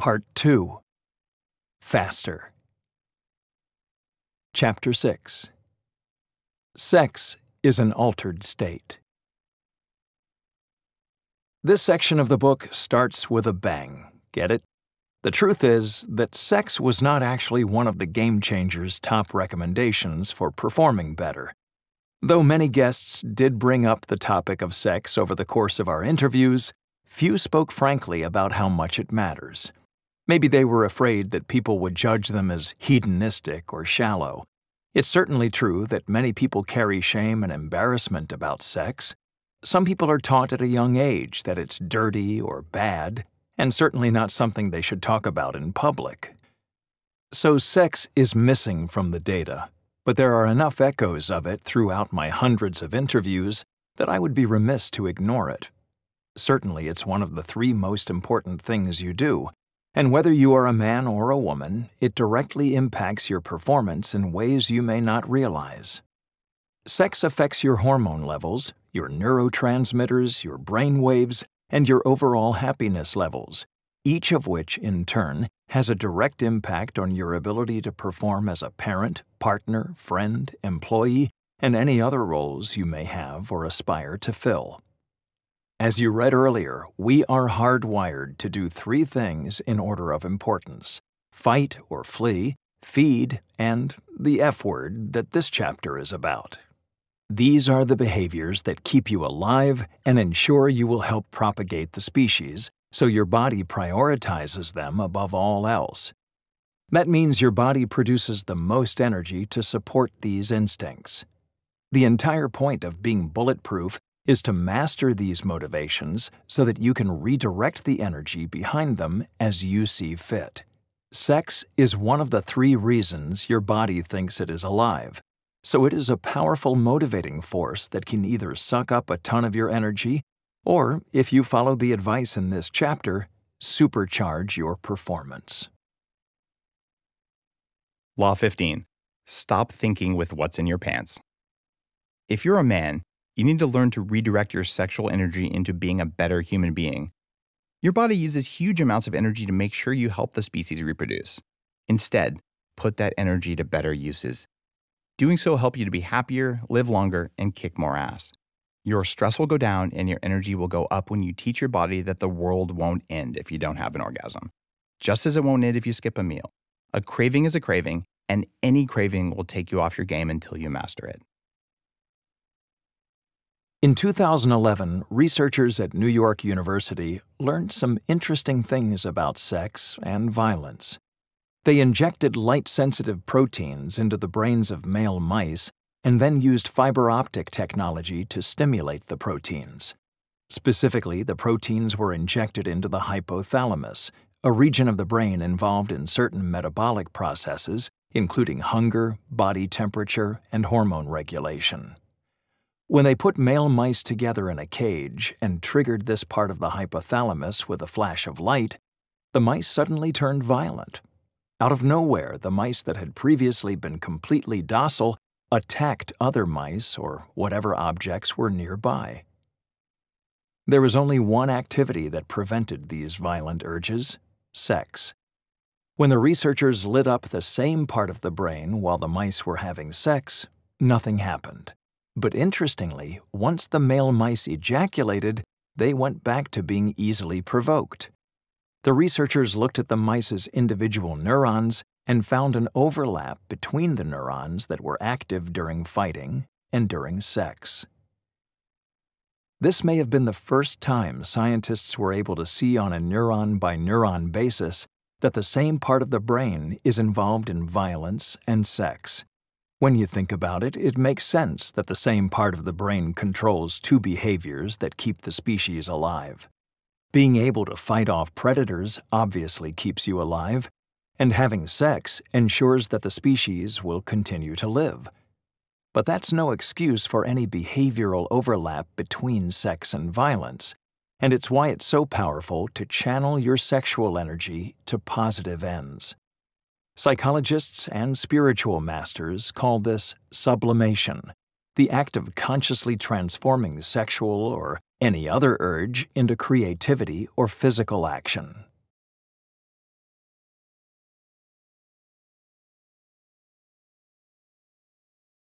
Part 2 Faster. Chapter 6 Sex is an altered state. This section of the book starts with a bang. Get it? The truth is that sex was not actually one of the Game Changer's top recommendations for performing better. Though many guests did bring up the topic of sex over the course of our interviews, few spoke frankly about how much it matters. Maybe they were afraid that people would judge them as hedonistic or shallow. It's certainly true that many people carry shame and embarrassment about sex. Some people are taught at a young age that it's dirty or bad, and certainly not something they should talk about in public. So sex is missing from the data, but there are enough echoes of it throughout my hundreds of interviews that I would be remiss to ignore it. Certainly it's one of the three most important things you do, and whether you are a man or a woman, it directly impacts your performance in ways you may not realize. Sex affects your hormone levels, your neurotransmitters, your brain waves, and your overall happiness levels, each of which, in turn, has a direct impact on your ability to perform as a parent, partner, friend, employee, and any other roles you may have or aspire to fill. As you read earlier, we are hardwired to do three things in order of importance fight or flee, feed, and the F word that this chapter is about. These are the behaviors that keep you alive and ensure you will help propagate the species, so your body prioritizes them above all else. That means your body produces the most energy to support these instincts. The entire point of being bulletproof is to master these motivations so that you can redirect the energy behind them as you see fit. Sex is one of the three reasons your body thinks it is alive, so it is a powerful motivating force that can either suck up a ton of your energy or, if you follow the advice in this chapter, supercharge your performance. Law 15 Stop thinking with what's in your pants. If you're a man, you need to learn to redirect your sexual energy into being a better human being. Your body uses huge amounts of energy to make sure you help the species reproduce. Instead, put that energy to better uses. Doing so will help you to be happier, live longer, and kick more ass. Your stress will go down and your energy will go up when you teach your body that the world won't end if you don't have an orgasm. Just as it won't end if you skip a meal. A craving is a craving, and any craving will take you off your game until you master it. In 2011, researchers at New York University learned some interesting things about sex and violence. They injected light-sensitive proteins into the brains of male mice and then used fiber optic technology to stimulate the proteins. Specifically, the proteins were injected into the hypothalamus, a region of the brain involved in certain metabolic processes, including hunger, body temperature, and hormone regulation. When they put male mice together in a cage and triggered this part of the hypothalamus with a flash of light, the mice suddenly turned violent. Out of nowhere, the mice that had previously been completely docile attacked other mice or whatever objects were nearby. There was only one activity that prevented these violent urges, sex. When the researchers lit up the same part of the brain while the mice were having sex, nothing happened. But interestingly, once the male mice ejaculated, they went back to being easily provoked. The researchers looked at the mice's individual neurons and found an overlap between the neurons that were active during fighting and during sex. This may have been the first time scientists were able to see on a neuron by neuron basis that the same part of the brain is involved in violence and sex. When you think about it, it makes sense that the same part of the brain controls two behaviors that keep the species alive. Being able to fight off predators obviously keeps you alive, and having sex ensures that the species will continue to live. But that's no excuse for any behavioral overlap between sex and violence, and it's why it's so powerful to channel your sexual energy to positive ends. Psychologists and spiritual masters call this sublimation, the act of consciously transforming sexual or any other urge into creativity or physical action.